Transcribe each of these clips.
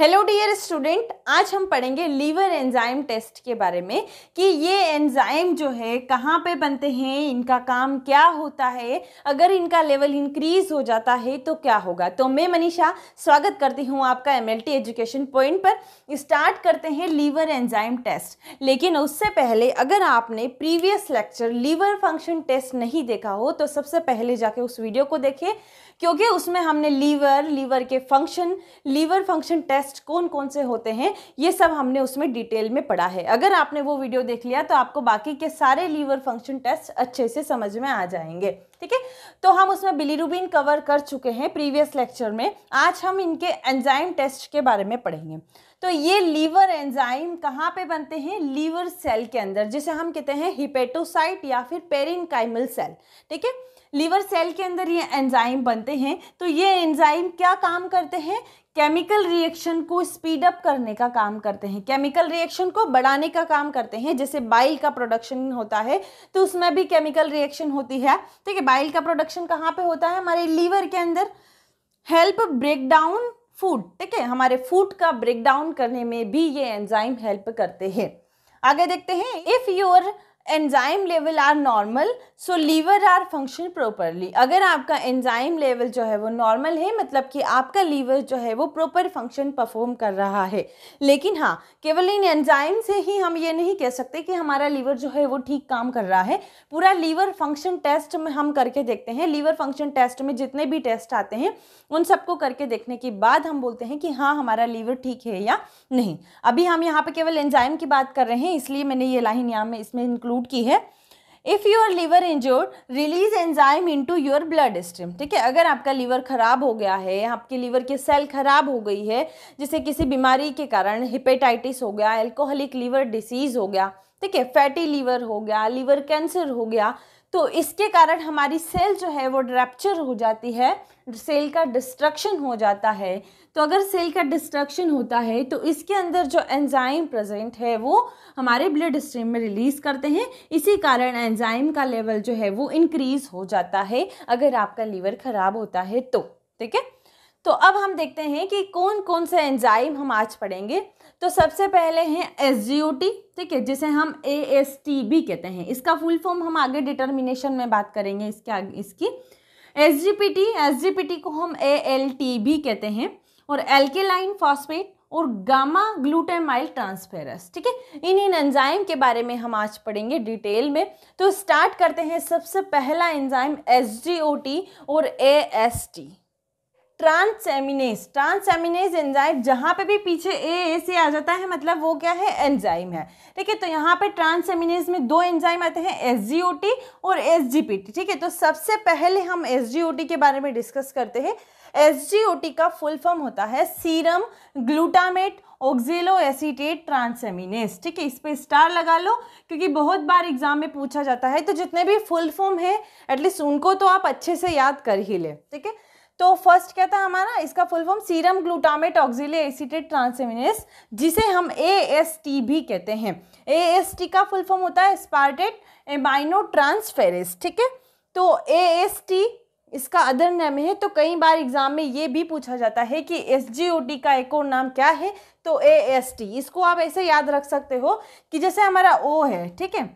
Hello dear student आज हम पढ़ेंगे लीवर एंजाइम टेस्ट के बारे में कि ये एंजाइम जो है कहाँ पे बनते हैं इनका काम क्या होता है अगर इनका लेवल इंक्रीज हो जाता है तो क्या होगा तो मैं मनीषा स्वागत करती हूँ आपका एमएलटी एजुकेशन पॉइंट पर स्टार्ट करते हैं लीवर एंजाइम टेस्ट लेकिन उससे पहले अगर आपने previous lecture liver function test नहीं देखा हो तो सबसे पहले जाके उस वीडियो को देखें क्योंकि उसमें हमने लीवर लीवर के फंक्शन लीवर फंक्शन टेस्ट कौन कौन से होते हैं ये सब हमने उसमें डिटेल में पढ़ा है अगर आपने वो वीडियो देख लिया तो आपको बाकी के सारे लीवर फंक्शन टेस्ट अच्छे से समझ में आ जाएंगे ठीक है तो हम उसमें बिलीरुबिन कवर कर चुके हैं प्रीवियस लेक्चर में आज हम इनके एंजाइम टेस्ट के बारे में पढ़ेंगे तो ये लीवर एंजाइम कहाँ पे बनते हैं लीवर सेल के अंदर जिसे हम कहते हैं हिपेटोसाइट या फिर पेरिनकाइमल सेल ठीक है लीवर सेल के अंदर ये एंजाइम बनते हैं तो ये एंजाइम क्या काम करते हैं केमिकल रिएक्शन को स्पीड अप करने का काम करते हैं केमिकल रिएक्शन को बढ़ाने का काम करते हैं जैसे बाइल का प्रोडक्शन होता है तो उसमें भी केमिकल रिएक्शन होती है ठीक है बाइल का प्रोडक्शन कहाँ पे होता है हमारे लीवर के अंदर हेल्प ब्रेक डाउन फूड ठीक है हमारे फूड का ब्रेक डाउन करने में भी ये एंजाइम हेल्प करते हैं आगे देखते हैं if your enzyme level are normal so liver are function properly अगर आपका एंजाइम लेवल जो है वो नॉर्मल है मतलब कि आपका लीवर जो है वो प्रॉपर फंक्शन परफॉर्म कर रहा है लेकिन हाँ केवल इन एंजाइम से ही हम ये नहीं कह सकते कि हमारा लीवर जो है वो ठीक काम कर रहा है पूरा लीवर फंक्शन टेस्ट में हम करके देखते हैं लीवर फंक्शन टेस्ट में जितने भी टेस्ट आते हैं उन सबको करके देखने के बाद हम बोलते हैं कि हाँ हमारा लीवर ठीक है या नहीं अभी हम यहाँ पर केवल एंजाइम की बात कर रहे हैं इसलिए मैंने ये लाइन यहाँ में इसमें इंक्लूड की है if your liver injured release enzyme into your blood stream ठीक है अगर आपका लीवर ख़राब हो गया है आपके लीवर की सेल ख़राब हो गई है जैसे किसी बीमारी के कारण हिपेटाइटिस हो गया एल्कोहलिक लीवर डिसीज़ हो गया ठीक है फैटी लीवर हो गया लीवर कैंसर हो गया तो इसके कारण हमारी सेल जो है वो रैप्चर हो जाती है सेल का डिस्ट्रक्शन हो जाता है तो अगर सेल का डिस्ट्रक्शन होता है तो इसके अंदर जो एंजाइम प्रेजेंट है वो हमारे ब्लड स्ट्रीम में रिलीज़ करते हैं इसी कारण एंजाइम का लेवल जो है वो इंक्रीज़ हो जाता है अगर आपका लीवर ख़राब होता है तो ठीक है तो अब हम देखते हैं कि कौन कौन से एंजाइम हम आज पढ़ेंगे तो सबसे पहले हैं एस ठीक है जिसे हम ए एस टी भी कहते हैं इसका फुल फॉर्म हम आगे डिटर्मिनेशन में बात करेंगे इसके आगे इसकी S G P T T S G P को हम ए एल टी भी कहते हैं और एल्केलाइन फॉस्फेट और गामा ग्लूटेमाइल ट्रांसफेरस ठीक है इन इन एंजाइम के बारे में हम आज पढ़ेंगे डिटेल में तो स्टार्ट करते हैं सबसे पहला एंजाइम एस और A S T transaminase transaminase enzyme जहाँ पे भी पीछे ए ए से आ जाता है मतलब वो क्या है एंजाइम है ठीक है तो यहाँ पे ट्रांसएमिनेज में दो एंजाइम आते हैं एस और एस ठीक है तो सबसे पहले हम एस के बारे में डिस्कस करते हैं एस का फुल फॉर्म होता है serum glutamate oxalo acetate transaminase ठीक है इस पर स्टार लगा लो क्योंकि बहुत बार एग्जाम में पूछा जाता है तो जितने भी फुल फॉर्म है एटलीस्ट उनको तो आप अच्छे से याद कर ही ले ठीक है तो फर्स्ट क्या था हमारा इसका full form serum glutamate oxalo acetate transaminase जिसे हम ए एस टी भी कहते हैं ए एस टी का फुल फॉर्म होता है स्पार्टेट एमाइनो ट्रांसफेरिस ठीक है तो ए एस टी इसका अदर नेम है तो कई बार एग्जाम में ये भी पूछा जाता है कि एस जी ओ टी का एक और नाम क्या है तो ए एस टी इसको आप ऐसे याद रख सकते हो कि जैसे हमारा ओ है ठीक है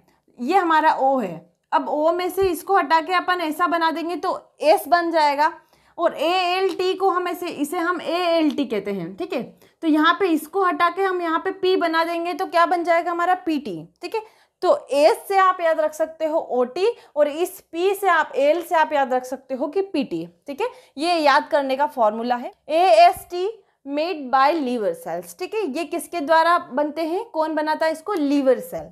ये हमारा ओ है अब ओ में से इसको हटा के अपन ऐसा बना देंगे तो एस बन जाएगा और ए एल टी को हम ऐसे इसे हम ए एल टी कहते हैं ठीक है तो यहाँ पे इसको हटा के हम यहाँ पे पी बना देंगे तो क्या बन जाएगा हमारा पी टी ठीक है तो एस से आप याद रख सकते हो ओ टी और इस पी से आप एल से आप याद रख सकते हो कि पी टी ठीक है ये याद करने का फॉर्मूला है A S T made by liver cells ठीक है ये किसके द्वारा बनते हैं कौन बनाता है इसको liver cell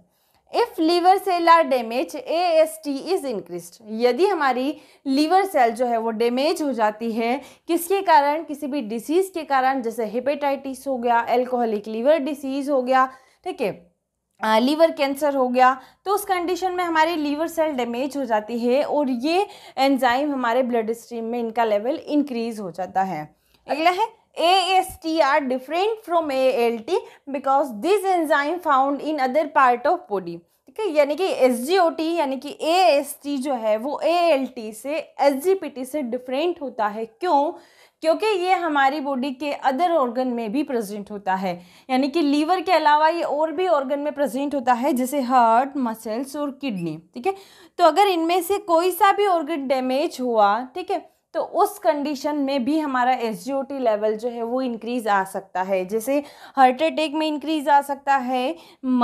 if liver cell are damage A S T is increase यदि हमारी लीवर सेल जो है वो डैमेज हो जाती है किसके कारण किसी भी डिसीज़ के कारण जैसे हेपेटाइटिस हो गया एल्कोहलिक लीवर डिसीज़ हो गया ठीक है लीवर कैंसर हो गया तो उस कंडीशन में हमारी लीवर सेल डैमेज हो जाती है और ये एंजाइम हमारे ब्लड स्ट्रीम में इनका लेवल इंक्रीज हो जाता है अगला है AST are different from ALT because this enzyme found in other part of body. ठीक है यानी कि एस जी ओ टी यानी कि ए एस टी जो है वो ए एल टी से एस जी पी टी से डिफरेंट होता है क्यों क्योंकि ये हमारी बॉडी के अदर ऑर्गन में भी प्रेजेंट होता है यानी कि लीवर के अलावा ये और भी ऑर्गन में प्रेजेंट होता है जैसे हार्ट मसल्स और किडनी ठीक है तो अगर इनमें से कोई सा भी ऑर्गन डैमेज हुआ ठीक है तो उस कंडीशन में भी हमारा एस लेवल जो है वो इंक्रीज़ आ सकता है जैसे हार्ट अटैक में इंक्रीज़ आ सकता है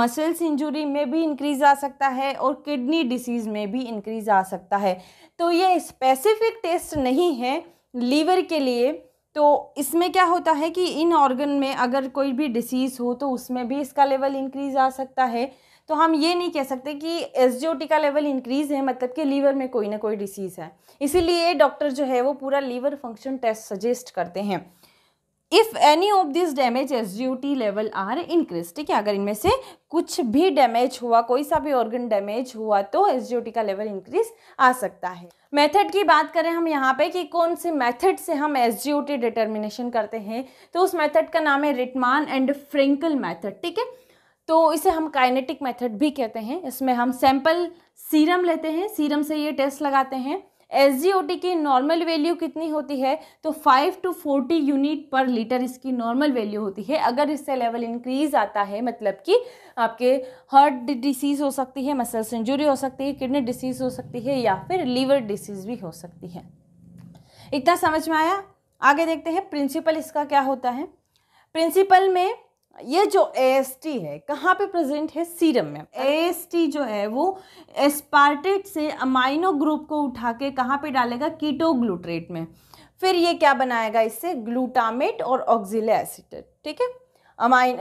मसल्स इंजुरी में भी इंक्रीज़ आ सकता है और किडनी डिसीज़ में भी इंक्रीज़ आ सकता है तो ये स्पेसिफिक टेस्ट नहीं है लीवर के लिए तो इसमें क्या होता है कि इन ऑर्गन में अगर कोई भी डिसीज़ हो तो उसमें भी इसका लेवल इंक्रीज़ आ सकता है तो हम ये नहीं कह सकते कि एस का लेवल इंक्रीज़ है मतलब कि लीवर में कोई ना कोई डिसीज़ है इसीलिए डॉक्टर जो है वो पूरा लीवर फंक्शन टेस्ट सजेस्ट करते हैं if any of this damage S level are increase ठीक है अगर इनमें से कुछ भी डैमेज हुआ कोई सा भी ऑर्गन डैमेज हुआ तो एस का लेवल इंक्रीज आ सकता है मेथड की बात करें हम यहाँ पे कि कौन से मेथड से हम एस डिटर्मिनेशन करते हैं तो उस मेथड का नाम है रिटमान एंड फ्रेंकल मेथड ठीक है तो इसे हम काइनेटिक मेथड भी कहते हैं इसमें हम सैंपल सीरम लेते हैं सीरम से ये टेस्ट लगाते हैं एस की नॉर्मल वैल्यू कितनी होती है तो 5 टू 40 यूनिट पर लीटर इसकी नॉर्मल वैल्यू होती है अगर इससे लेवल इंक्रीज आता है मतलब कि आपके हार्ट डिसीज़ हो सकती है मसल्स इंजरी हो सकती है किडनी डिसीज़ हो सकती है या फिर लीवर डिसीज़ भी हो सकती है इतना समझ में आया आगे देखते हैं प्रिंसिपल इसका क्या होता है प्रिंसिपल में ये जो टी है कहाँ पे प्रेजेंट है सीरम में ए एस टी जो है वो एस्पार्टेट से अमाइनो ग्रुप को उठा के कहाँ पे डालेगा कीटोग्लूट्रेट में फिर ये क्या बनाएगा इससे ग्लूटामेट और ऑक्जिले एसिटेट ठीक है अमाइन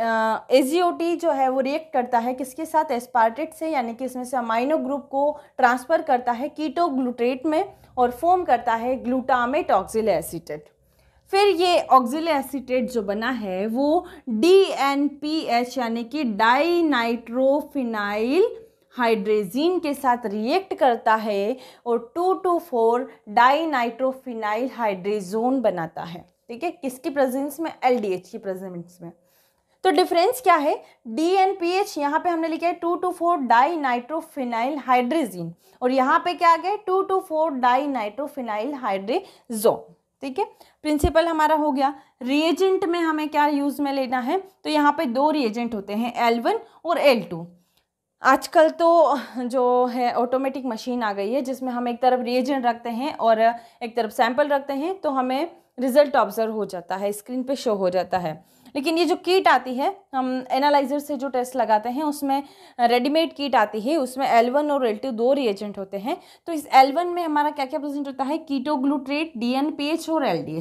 एजीओटी जो है वो रिएक्ट करता है किसके साथ एस्पार्टेट से यानी कि इसमें से अमाइनो ग्रुप को ट्रांसफ़र करता है कीटोग्लूट्रेट में और फॉर्म करता है ग्लूटामेट ऑक्जिले एसिटेट फिर ये ऑक्जिल एसिटेट जो बना है वो डी एन पी एच यानी कि डाई नाइट्रोफिनाइल हाइड्रेजीन के साथ रिएक्ट करता है और two two four di nitrophenyl hydrazone बनाता है ठीक है किसकी प्रेजेंस में एल डी एच की प्रेजेंस में तो डिफरेंस क्या है डी एन पी एच यहाँ पे हमने लिखा है two two four di nitrophenyl hydrazine और यहाँ पे क्या आ गया two two four di nitrophenyl hydrazone ठीक है प्रिंसिपल हमारा हो गया रिएजेंट में हमें क्या यूज़ में लेना है तो यहाँ पे दो रिएजेंट होते हैं एल वन और एल टू आजकल तो जो है ऑटोमेटिक मशीन आ गई है जिसमें हम एक तरफ रिएजेंट रखते हैं और एक तरफ सैंपल रखते हैं तो हमें रिज़ल्ट ऑब्जर्व हो जाता है स्क्रीन पे शो हो जाता है लेकिन ये जो कीट आती है हम एनालाइजर से जो टेस्ट लगाते हैं उसमें रेडीमेड कीट आती है उसमें एलवन और एल दो रिएजेंट होते हैं तो इस एलवन में हमारा क्या क्या प्रेजेंट होता है कीटोग्लूट्रेट डीएनपीएच और एल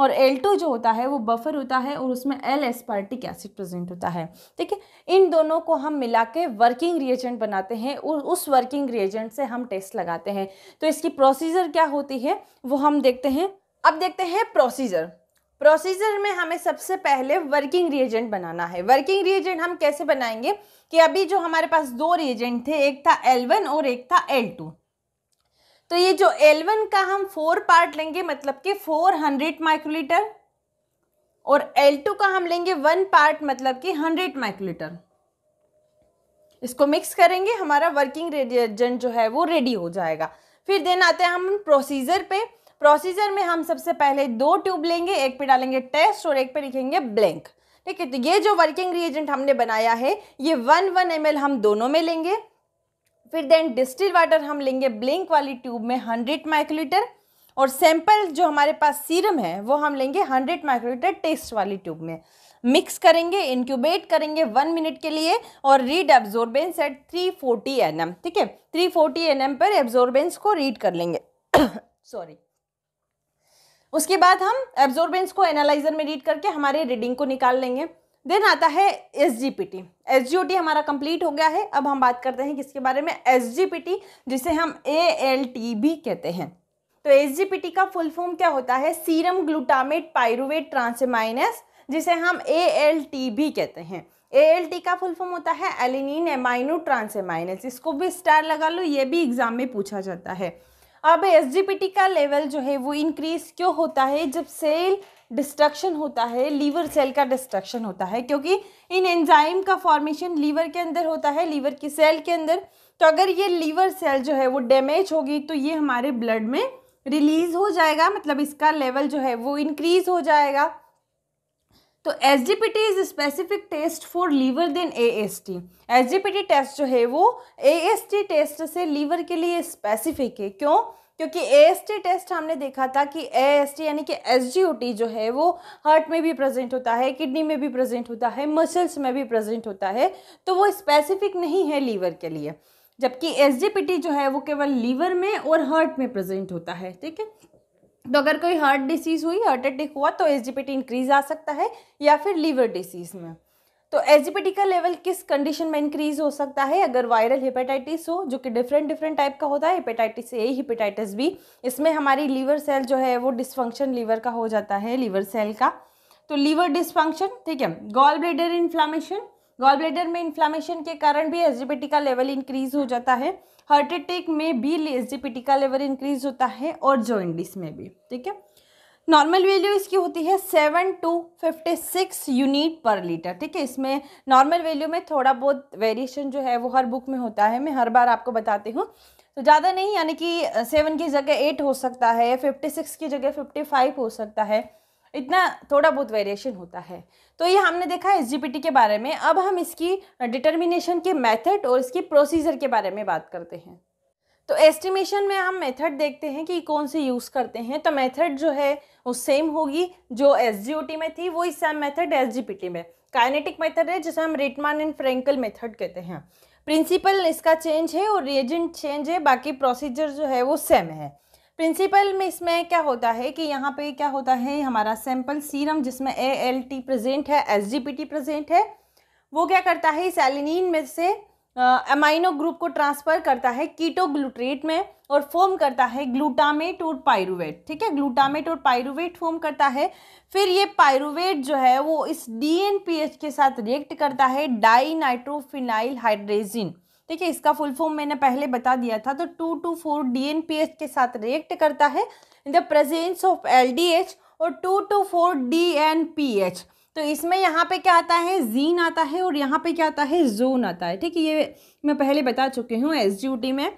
और एल जो होता है वो बफर होता है और उसमें एल एस्पार्टिक एसिड प्रेजेंट होता है ठीक है इन दोनों को हम मिला के वर्किंग रिएजेंट बनाते हैं और उस वर्किंग रिएजेंट से हम टेस्ट लगाते हैं तो इसकी प्रोसीजर क्या होती है वो हम देखते हैं अब देखते हैं प्रोसीजर प्रोसीजर में हमें सबसे पहले वर्किंग रिएजेंट बनाना है वर्किंग रिएजेंट हम कैसे बनाएंगे कि अभी जो हमारे पास दो रिएजेंट थे एक था L1 और एक था L2 तो ये जो L1 का हम फोर पार्ट लेंगे मतलब कि 400 माइक्रोलीटर और L2 का हम लेंगे वन पार्ट मतलब कि 100 माइक्रोलीटर इसको मिक्स करेंगे हमारा वर्किंग रिएजेंट जो है वो रेडी हो जाएगा फिर देन आते हैं हम प्रोसीजर पे प्रोसीजर में हम सबसे पहले दो ट्यूब लेंगे एक पे डालेंगे टेस्ट और एक पे लिखेंगे ब्लैंक ठीक है तो ये जो वर्किंग रिएजेंट हमने बनाया है ये वन वन एम हम दोनों में लेंगे फिर देन डिस्टिल वाटर हम लेंगे ब्लिंक वाली ट्यूब में हंड्रेड माइक्रोलीटर और सैंपल जो हमारे पास सीरम है वो हम लेंगे हंड्रेड माइक्रोलीटर टेस्ट वाली ट्यूब में मिक्स करेंगे इंक्यूबेट करेंगे वन मिनट के लिए और read absorbance at three forty N M ठीक है थ्री फोर्टी एन एम पर एब्जॉर्बेंस को रीड कर लेंगे सॉरी उसके बाद हम एब्जॉर्बेंस को एनालाइजर में रीड करके हमारे रीडिंग को निकाल लेंगे देन आता है S G P T S G O T हमारा कंप्लीट हो गया है अब हम बात करते हैं किसके बारे में एस जी पी टी जिसे हम ए एल टी भी कहते हैं तो एस जी पी टी का फुल फॉर्म क्या होता है सीरम ग्लूटामेट पायरुवेट ट्रांसमाइनस जिसे हम ए एल टी भी कहते हैं ए एल टी का फुल फॉर्म होता है एलिनिन एमाइनो ट्रांसमाइनस इसको भी स्टार लगा लो ये भी एग्जाम में पूछा जाता है अब एस का लेवल जो है वो इंक्रीज क्यों होता है जब सेल डिस्ट्रक्शन होता है लीवर सेल का डिस्ट्रक्शन होता है क्योंकि इन एंजाइम का फॉर्मेशन लीवर के अंदर होता है लीवर की सेल के अंदर तो अगर ये लीवर सेल जो है वो डैमेज होगी तो ये हमारे ब्लड में रिलीज़ हो जाएगा मतलब इसका लेवल जो है वो इंक्रीज़ हो जाएगा तो S G P T is specific test for liver then A S T S G P T test जो है वो ए एस टी टेस्ट से लीवर के लिए स्पेसिफिक है क्यों क्योंकि ए एस टी टेस्ट हमने देखा था कि ए एस टी यानी कि एस जी ओ टी जो है वो हार्ट में भी प्रेजेंट होता है किडनी में भी प्रेजेंट होता है मसल्स में भी प्रेजेंट होता है तो वो स्पेसिफिक नहीं है लीवर के लिए जबकि एस जी पी टी जो है वो केवल लीवर में और हार्ट में प्रेजेंट होता है ठीक है तो अगर कोई हार्ट डिसीज़ हुई हार्ट अटैक हुआ तो एच इंक्रीज आ सकता है या फिर लीवर डिसीज़ में तो एच का लेवल किस कंडीशन में इंक्रीज हो सकता है अगर वायरल हेपेटाइटिस हो जो कि डिफरेंट डिफरेंट टाइप का होता है हेपेटाइटिस ए हेपेटाइटिस बी इसमें हमारी लीवर सेल जो है वो डिसफंक्शन लीवर का हो जाता है लीवर सेल का तो लीवर डिसफंक्शन ठीक है gall bladder inflammation gall bladder में इन्फ्लामेशन के कारण भी एच का लेवल इंक्रीज हो जाता है हार्ट अटैक में भी एसजीपीटी का लेवल इंक्रीज होता है और जॉइंडिस में भी ठीक है नॉर्मल वैल्यू इसकी होती है seven to fifty six unit पर लीटर ठीक है इसमें नॉर्मल वैल्यू में थोड़ा बहुत वेरिएशन जो है वो हर बुक में होता है मैं हर बार आपको बताती हूँ तो ज़्यादा नहीं यानी कि सेवन की जगह एट हो सकता है फिफ्टी सिक्स की जगह फिफ्टी फाइव हो सकता है इतना थोड़ा बहुत वेरिएशन होता है तो ये हमने देखा एस के बारे में अब हम इसकी डिटर्मिनेशन के मेथड और इसकी प्रोसीजर के बारे में बात करते हैं तो एस्टिमेशन में हम मेथड देखते हैं कि कौन से यूज़ करते हैं तो मेथड जो है वो सेम होगी जो एस में थी वो इस सेम मेथड एस में काइनेटिक मेथड है जिसे हम रिटमान एंड फ्रेंकल मेथड कहते हैं प्रिंसिपल इसका चेंज है और रिएजेंट चेंज है बाकी प्रोसीजर जो है वो सेम है प्रिंसिपल में इसमें क्या होता है कि यहाँ पे क्या होता है हमारा सैंपल सीरम जिसमें ए एल टी प्रजेंट है S G P T present है वो क्या करता है इस में से अमाइनो ग्रुप को ट्रांसफ़र करता है कीटो ग्लूट्रेट में और फॉर्म करता है ग्लूटामेट और पायरुवेट ठीक है ग्लूटामेट और पायरुवेट फॉर्म करता है फिर ये पायरुवेट जो है वो इस डी एन पी एच के साथ रिएक्ट करता है डाई नाइट्रोफिनाइल हाइड्रेजिन ठीक है इसका फुल फॉर्म मैंने पहले बता दिया था तो टू टू फोर डी के साथ रिएक्ट करता है in the presence of L और two two four D N P H तो इसमें यहाँ पे क्या आता है जीन आता है और यहाँ पे क्या आता है जोन आता है ठीक है ये मैं पहले बता चुकी हूँ एस जी टी में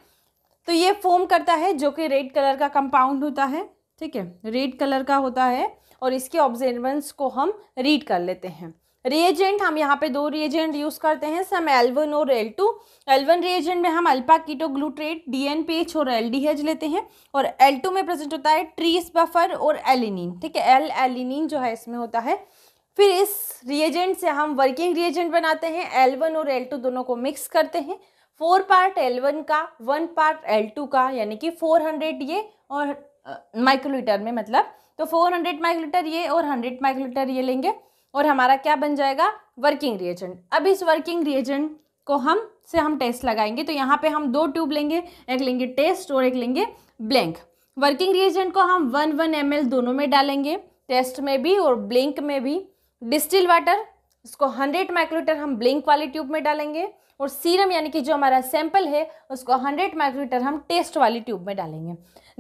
तो ये फॉर्म करता है जो कि रेड कलर का कंपाउंड होता है ठीक है रेड कलर का होता है और इसके ऑब्जर्वेंस को हम रीड कर लेते हैं रिएजेंट हम यहाँ पे दो रिएजेंट यूज़ करते हैं सम एलवन और एल टू एलवन रिएजेंट में हम अल्पा कीटो ग्लूट्रेट एच और एच लेते हैं और एल टू में प्रेजेंट होता है ट्रीस बफर और एलिनिन ठीक है एल एलिनिन जो है इसमें होता है फिर इस रिएजेंट से हम वर्किंग रिएजेंट बनाते हैं एल और एल दोनों को मिक्स करते हैं फोर पार्ट एल का वन पार्ट एल टू का यानी कि फोर हंड्रेड ये और माइक्रोलीटर में मतलब तो फोर हंड्रेड माइक्रोलीटर ये और हंड्रेड माइक्रोलीटर ये लेंगे और हमारा क्या बन जाएगा वर्किंग रिएजेंट अब इस वर्किंग रिएजेंट को हम से हम टेस्ट लगाएंगे तो यहाँ पे हम दो ट्यूब लेंगे एक लेंगे टेस्ट और एक लेंगे ब्लैंक वर्किंग रिएजेंट को हम वन वन एम दोनों में डालेंगे टेस्ट में भी और ब्लैंक में भी डिस्टिल वाटर इसको हंड्रेड माइक्रोलीटर हम ब्लैंक वाली ट्यूब में डालेंगे और सीरम यानी कि जो हमारा सैंपल है उसको हंड्रेड माइक्रोलीटर हम टेस्ट वाली ट्यूब में डालेंगे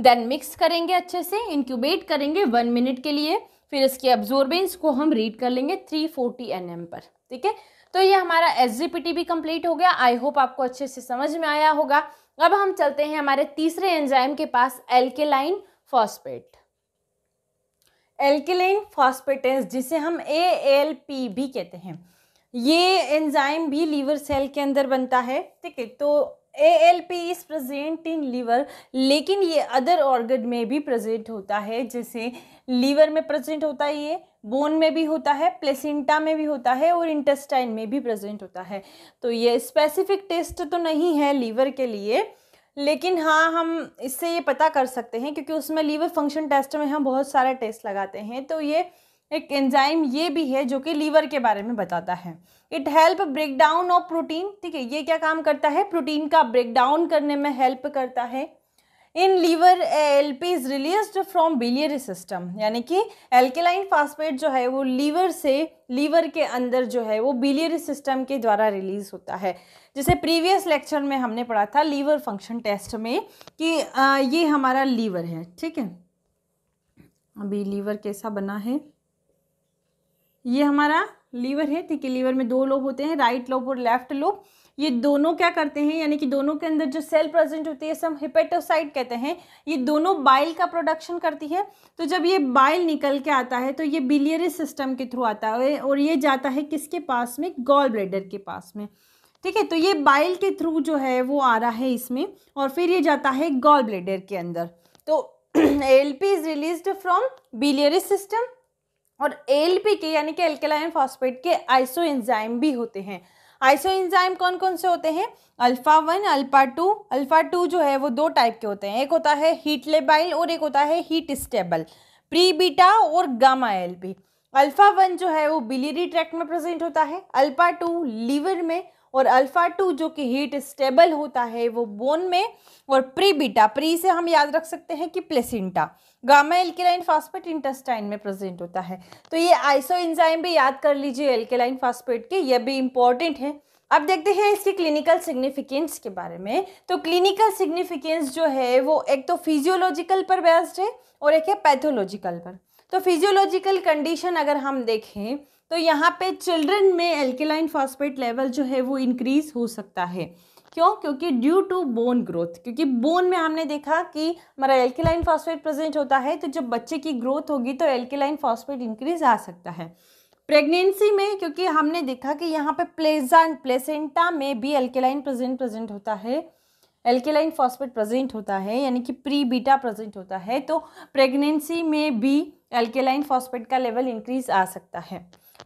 देन मिक्स करेंगे अच्छे से इंक्यूबेट करेंगे वन मिनट के लिए फिर इसके एब्जॉर्बेंस को हम रीड कर लेंगे 340 फोर्टी mm पर ठीक है तो ये हमारा एस भी कंप्लीट हो गया आई होप आपको अच्छे से समझ में आया होगा अब हम चलते हैं हमारे तीसरे एंजाइम के पास एल्केलाइन फॉस्पेट एल्केलाइन फॉस्पेटेस जिसे हम ए एल पी भी कहते हैं ये एंजाइम भी लीवर सेल के अंदर बनता है ठीक है तो A L P is present in liver लेकिन ये अदर ऑर्गन में भी प्रेजेंट होता है जैसे लीवर में प्रेजेंट होता है ये बोन में भी होता है प्लेसिंटा में भी होता है और इंटेस्टाइन में भी प्रेजेंट होता है तो ये स्पेसिफिक टेस्ट तो नहीं है लीवर के लिए लेकिन हाँ हम इससे ये पता कर सकते हैं क्योंकि उसमें लीवर फंक्शन टेस्ट में हम बहुत सारे टेस्ट लगाते हैं तो ये एक एंजाइम ये भी है जो कि लीवर के बारे में बताता है it help break down of protein ठीक है ये क्या काम करता है प्रोटीन का ब्रेक डाउन करने में हेल्प करता है in liver L P is released from biliary system यानी कि एल्केलाइन फास्फेट जो है वो लीवर से लीवर के अंदर जो है वो बिलियरी सिस्टम के द्वारा रिलीज होता है जैसे प्रीवियस लेक्चर में हमने पढ़ा था लीवर फंक्शन टेस्ट में कि आ, ये हमारा लीवर है ठीक है अभी लीवर कैसा बना है ये हमारा लीवर है ठीक है लीवर में दो लोब होते हैं राइट लोब और लेफ्ट लोब ये दोनों क्या करते हैं यानी कि दोनों के अंदर जो सेल प्रेजेंट होती है सब हिपेटोसाइट कहते हैं ये दोनों बाइल का प्रोडक्शन करती है तो जब ये बाइल निकल के आता है तो ये बिलियरी सिस्टम के थ्रू आता है और ये जाता है किसके पास में गॉल ब्लेडर के पास में ठीक है तो ये बाइल के थ्रू जो है वो आ रहा है इसमें और फिर ये जाता है गॉल ब्लेडर के अंदर तो L P is release from biliary system और एल पी के यानी कि एल्केलाइन फॉस्फेट के आइसो एंजाइम भी होते हैं आइसो इंजाइम कौन कौन से होते हैं alpha one alpha two alpha two जो है वो दो टाइप के होते हैं एक होता है हीट लेबाइल और एक होता है हीट स्टेबल प्री बीटा और gamma L P alpha one जो है वो बिलीरी ट्रैक्ट में प्रेजेंट होता है अल्फा टू लीवर में और अल्फा टू जो कि हीट स्टेबल होता है वो बोन में और प्री बीटा प्री से हम याद रख सकते हैं कि placenta gamma alkaline phosphate intestine में प्रेजेंट होता है तो ये आइसो इंजाइम भी याद कर लीजिए एल्केलाइन फास्फेट के ये भी इंपॉर्टेंट है अब देखते हैं इसकी क्लिनिकल सिग्निफिकेंस के बारे में तो क्लिनिकल सिग्निफिकेंस जो है वो एक तो फिजियोलॉजिकल पर बेस्ड है और एक है पैथोलॉजिकल पर तो फिजियोलॉजिकल कंडीशन अगर हम देखें तो यहाँ पे चिल्ड्रन में एल्केलाइन फास्फेट लेवल जो है वो इंक्रीज हो सकता है क्यों क्योंकि ड्यू टू बोन ग्रोथ क्योंकि बोन में हमने देखा कि हमारा एल्केलाइन फॉस्फेट प्रेजेंट होता है तो जब बच्चे की ग्रोथ होगी तो एल्केलाइन फॉस्फेट इंक्रीज आ सकता है प्रेगनेंसी में क्योंकि हमने देखा कि यहाँ पे प्लेजान प्लेसेंटा में भी एल्केलाइन प्रेजेंट प्रेजेंट होता है एल्केलाइन फॉस्फेट प्रेजेंट होता है यानी कि प्री बीटा प्रेजेंट होता है तो प्रेगनेंसी में भी एल्केलाइन फॉस्फेट का लेवल इंक्रीज आ सकता है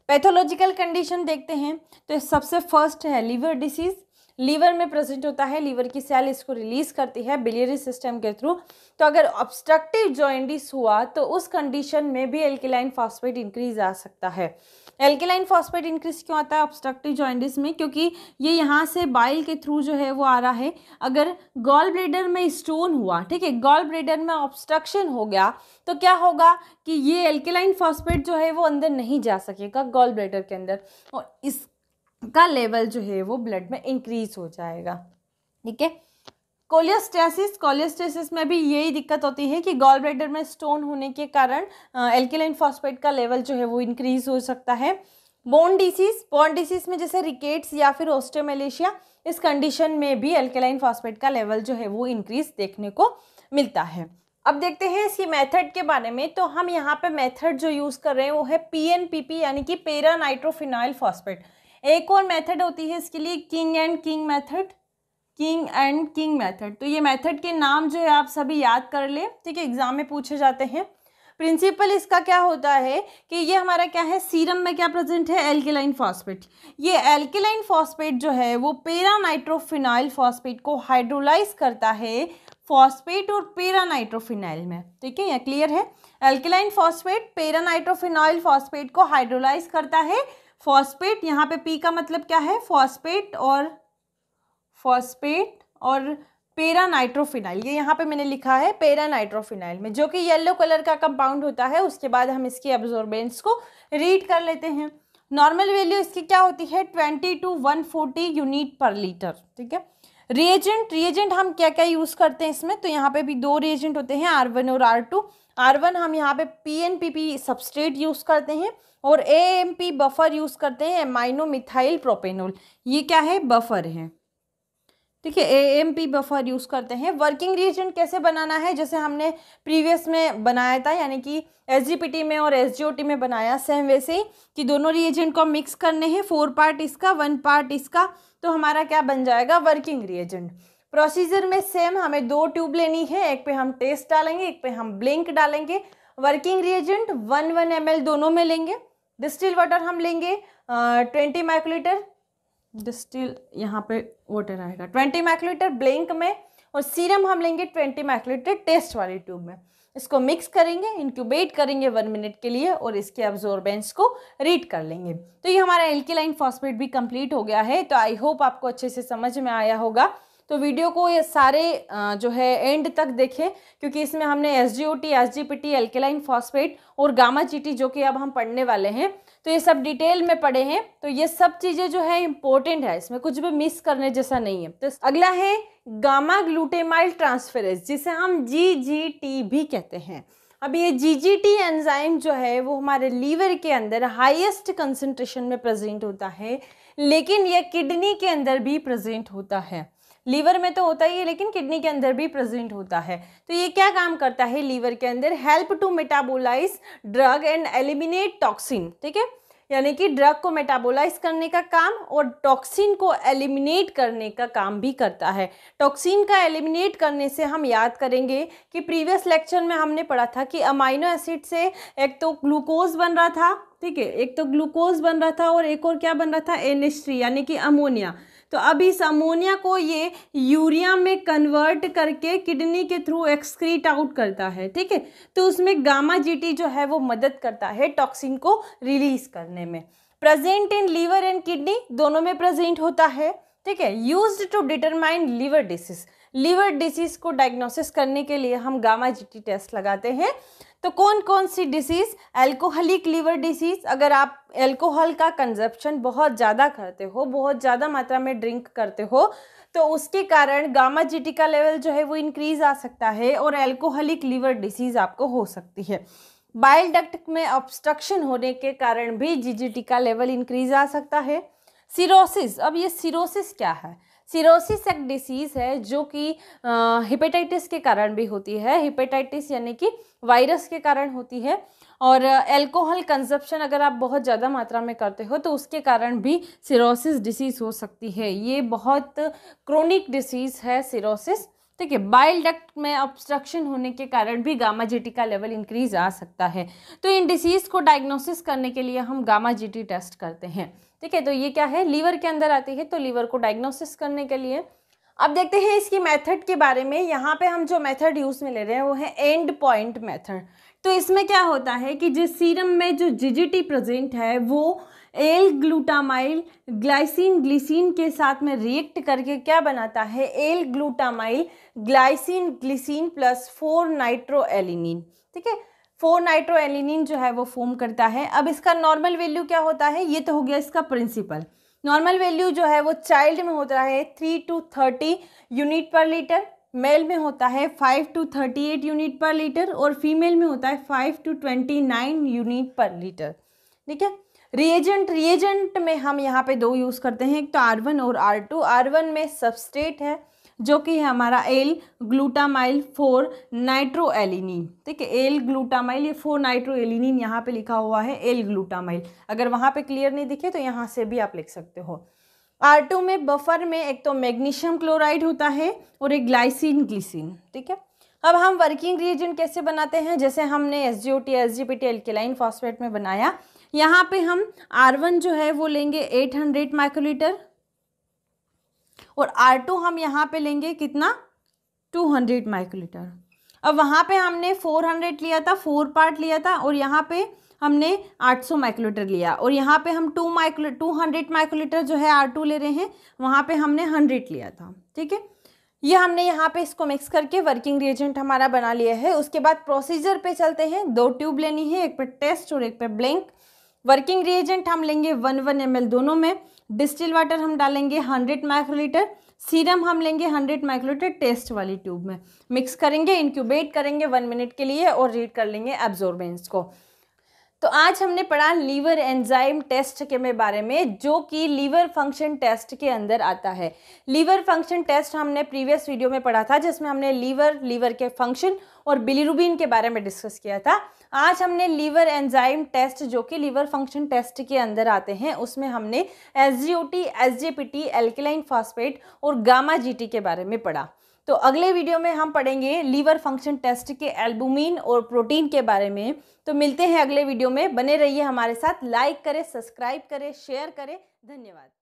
पैथोलॉजिकल कंडीशन देखते हैं तो सबसे फर्स्ट है लीवर डिसीज़ लीवर में प्रेजेंट होता है लीवर की सेल इसको रिलीज करती है बिलियरी सिस्टम के थ्रू तो अगर ऑब्स्ट्रक्टिव जॉइंडिस हुआ तो उस कंडीशन में भी एल्केलाइन फॉस्फेट इंक्रीज आ सकता है एल्केलाइन फॉस्फेट इंक्रीज क्यों आता है ऑब्स्ट्रक्टिव जॉइंडिस में क्योंकि ये यहाँ से बाइल के थ्रू जो है वो आ रहा है अगर गॉल ब्लेडर में स्टोन हुआ ठीक है गॉल ब्लेडर में ऑब्स्ट्रक्शन हो गया तो क्या होगा कि ये एल्केलाइन फॉस्फेट जो है वो अंदर नहीं जा सकेगा गॉल ब्लेडर के अंदर और इस का लेवल जो है वो ब्लड में इंक्रीज हो जाएगा ठीक है कोलियोस्टेसिस कोलियोस्टेसिस में भी यही दिक्कत होती है कि गॉल ब्लेडर में स्टोन होने के कारण एल्केलाइन फॉस्फेट का लेवल जो है वो इंक्रीज हो सकता है बोन डिसीज बोन डिसीज में जैसे रिकेट्स या फिर ऑस्ट्रोमेलेशिया इस कंडीशन में भी एल्केलाइन फॉस्फेट का लेवल जो है वो इंक्रीज देखने को मिलता है अब देखते हैं इसकी मेथड के बारे में तो हम यहाँ पे मेथड जो यूज़ कर रहे हैं वो है पी एन पी पी यानी कि पेरा नाइट्रोफिनाइल फॉस्फेट एक और मेथड होती है इसके लिए King and King method King and King method तो ये मेथड के नाम जो है आप सभी याद कर ले ठीक है एग्जाम में पूछे जाते हैं प्रिंसिपल इसका क्या होता है कि ये हमारा क्या है सीरम में क्या प्रेजेंट है एल्केलाइन फॉस्पेट ये एल्केलाइन फॉस्पेट जो है वो पेरानाइट्रोफिनाइल फॉस्पेट को हाइड्रोलाइज करता है फॉस्पेट और पेरानाइट्रोफिनाइल में ठीक है यह क्लियर है एल्केलाइन फॉस्फेट पेरानाइट्रोफिनाइल फॉस्पेट को हाइड्रोलाइज करता है फॉस्पेट यहाँ पे पी का मतलब क्या है फॉस्पेट और फॉस्पेट और पेरा नाइट्रोफिनाइल ये यहाँ पे मैंने लिखा है पेरा नाइट्रोफिनाइल में जो कि येलो कलर का कंपाउंड होता है उसके बाद हम इसकी एब्जॉर्बेंस को रीड कर लेते हैं नॉर्मल वैल्यू इसकी क्या होती है twenty two one forty unit पर लीटर ठीक है रिएजेंट रिएजेंट हम क्या क्या यूज़ करते हैं इसमें तो यहाँ पे भी दो रिएजेंट होते हैं आर वन और आर टू आर वन हम यहाँ पे P N P P substrate use करते हैं और A M P buffer use करते हैं एमाइनो मिथाइल प्रोपेनोल ये क्या है बफर है ठीक है A M P buffer use करते हैं वर्किंग रिएजेंट कैसे बनाना है जैसे हमने प्रीवियस में बनाया था यानी कि एस जी पी टी में और एस जी ओ टी में बनाया सेम वैसे ही कि दोनों रिएजेंट को मिक्स करने हैं फोर पार्ट इसका वन पार्ट इसका तो हमारा क्या बन जाएगा वर्किंग रिएजेंट प्रोसीजर में सेम हमें दो ट्यूब लेनी है एक पे हम टेस्ट डालेंगे एक पे हम ब्लिंक डालेंगे working reagent one one M दोनों में लेंगे डिस्टिल वाटर हम लेंगे ट्वेंटी माइक्रोलीटर डिस्टिल यहाँ पे वाटर आएगा ट्वेंटी माइक्रोलीटर ब्लिंक में और सीरम हम लेंगे ट्वेंटी माइक्रोलीटर टेस्ट वाली ट्यूब में इसको मिक्स करेंगे इंक्यूबेट करेंगे वन मिनट के लिए और इसके अब्जोरबेंस को रीड कर लेंगे तो ये हमारा एल्कीलाइन फॉस्फेट भी कंप्लीट हो गया है तो आई होप आपको अच्छे से समझ में आया होगा तो वीडियो को ये सारे जो है एंड तक देखें क्योंकि इसमें हमने S G O T S G P T alkaline phosphate और गामा टी जो कि अब हम पढ़ने वाले हैं तो ये सब डिटेल में पढ़े हैं तो ये सब चीज़ें जो है इंपॉर्टेंट है इसमें कुछ भी मिस करने जैसा नहीं है तो अगला है गामा ग्लूटेमाइल ट्रांसफेरेस जिसे हम जी जी टी भी कहते हैं अब ये जी जी टी एंजाइम जो है वो हमारे लीवर के अंदर हाइएस्ट कंसनट्रेशन में प्रेजेंट होता है लेकिन ये किडनी के अंदर भी प्रजेंट होता है लीवर में तो होता ही है लेकिन किडनी के अंदर भी प्रेजेंट होता है तो ये क्या काम करता है लीवर के अंदर help to metabolise drug and eliminate toxin ठीक है यानी कि ड्रग को मेटाबोलाइज करने का काम और टॉक्सिन को एलिमिनेट करने का काम भी करता है टॉक्सिन का एलिमिनेट करने से हम याद करेंगे कि प्रीवियस लेक्चर में हमने पढ़ा था कि अमाइनो एसिड से एक तो ग्लूकोज बन रहा था ठीक है एक तो ग्लूकोज बन रहा था और एक और क्या बन रहा था एन यानी कि अमोनिया तो अब इस अमोनिया को ये यूरिया में कन्वर्ट करके किडनी के थ्रू एक्सक्रीट आउट करता है ठीक है तो उसमें गामा जीटी जो है वो मदद करता है टॉक्सिन को रिलीज करने में present in liver and kidney दोनों में प्रेजेंट होता है ठीक है use to determine liver disease liver disease को डायग्नोसिस करने के लिए हम गामा जीटी टेस्ट लगाते हैं तो कौन कौन सी डिसीज़ एल्कोहलिक लीवर डिसीज़ अगर आप एल्कोहल का कंजप्शन बहुत ज़्यादा करते हो बहुत ज़्यादा मात्रा में ड्रिंक करते हो तो उसके कारण गामा जीटी का लेवल जो है वो इंक्रीज़ आ सकता है और एल्कोहलिक लीवर डिसीज़ आपको हो सकती है बाइल डक्ट में ऑब्स्ट्रक्शन होने के कारण भी जीजीटी का लेवल इंक्रीज आ सकता है सिरोसिस अब ये सिरोसिस क्या है सीरोसिस एक डिसीज़ है जो कि हिपेटाइटिस के कारण भी होती है हिपेटाइटिस यानी कि वायरस के कारण होती है और एल्कोहल कंजप्शन अगर आप बहुत ज़्यादा मात्रा में करते हो तो उसके कारण भी सिरोसिस डिसीज़ हो सकती है ये बहुत क्रोनिक डिसीज़ है सिरोसिस ठीक है बाइल डक्ट में ऑब्स्ट्रक्शन होने के कारण भी गामा जीटी का लेवल इंक्रीज आ सकता है तो इन डिसीज़ को डायग्नोसिस करने के लिए हम गामा जीटी टेस्ट करते हैं ठीक है तो ये क्या है लीवर के अंदर आती है तो लीवर को डायग्नोसिस करने के लिए अब देखते हैं इसकी मेथड के बारे में यहाँ पे हम जो मेथड यूज़ में ले रहे हैं वो है एंड पॉइंट मेथड तो इसमें क्या होता है कि जिस सीरम में जो जिजिटी प्रेजेंट है वो एल ग्लूटामाइल ग्लाइसिन ग्लिसिन के साथ में रिएक्ट करके क्या बनाता है L glutamyl glycine glycine plus four nitroaniline ठीक है फोर नाइट्रो एलिनिन जो है वो फॉर्म करता है अब इसका नॉर्मल वैल्यू क्या होता है ये तो हो गया इसका प्रिंसिपल नॉर्मल वैल्यू जो है वो चाइल्ड में होता है थ्री टू थर्टी यूनिट पर लीटर मेल में होता है five to thirty eight unit पर लीटर और फीमेल में होता है five to twenty nine unit पर लीटर ठीक है रिएजेंट रिएजेंट में हम यहाँ पे दो यूज़ करते हैं एक तो आर वन और आर टू आर वन में सबस्टेट है जो कि है हमारा L glutamyl four nitroaniline ठीक है एल ग्लूटामाइल ये फोर नाइट्रो एलिनिन यहाँ पे लिखा हुआ है एल ग्लूटामाइल अगर वहाँ पे क्लियर नहीं दिखे तो यहाँ से भी आप लिख सकते हो आर टू में बफर में एक तो मैग्नीशियम क्लोराइड होता है और एक ग्लाइसिन ग्लिसिन ठीक है अब हम वर्किंग रिएजेंट कैसे बनाते हैं जैसे हमने S G O T S G P T alkaline phosphate में बनाया यहाँ पे हम आर वन जो है वो लेंगे एट हंड्रेड माइक्रोलीटर और R2 हम यहाँ पे लेंगे कितना 200 माइक्रोलीटर अब वहाँ पे हमने 400 लिया था फोर पार्ट लिया था और यहाँ पे हमने 800 माइक्रोलीटर लिया और यहाँ पे हम two micro two hundred microlitre जो है R2 ले रहे हैं वहाँ पे हमने 100 लिया था ठीक है ये हमने यहाँ पे इसको मिक्स करके वर्किंग रिएजेंट हमारा बना लिया है उसके बाद प्रोसीजर पे चलते हैं दो ट्यूब लेनी है एक पे टेस्ट और एक पे ब्लैंक वर्किंग रिएजेंट हम लेंगे वन वन एम दोनों में डिस्टिल वाटर हम डालेंगे हंड्रेड माइक्रोलीटर सीरम हम लेंगे हंड्रेड माइक्रोलीटर टेस्ट वाली ट्यूब में मिक्स करेंगे इंक्यूबेट करेंगे वन मिनट के लिए और रीड कर लेंगे एब्जॉर्बेंस को तो आज हमने पढ़ा लीवर एंजाइम टेस्ट के में बारे में जो कि लीवर फंक्शन टेस्ट के अंदर आता है लीवर फंक्शन टेस्ट हमने प्रीवियस वीडियो में पढ़ा था जिसमें हमने लीवर लीवर के फंक्शन और बिलीरुबिन के बारे में डिस्कस किया था आज हमने लीवर एंजाइम टेस्ट जो कि लीवर फंक्शन टेस्ट के अंदर आते हैं उसमें हमने S G O T S J P T alkaline phosphate और गामा जी टी के बारे में पढ़ा तो अगले वीडियो में हम पढ़ेंगे लीवर फंक्शन टेस्ट के एल्बुमिन और प्रोटीन के बारे में तो मिलते हैं अगले वीडियो में बने रहिए हमारे साथ लाइक करें सब्सक्राइब करें शेयर करें धन्यवाद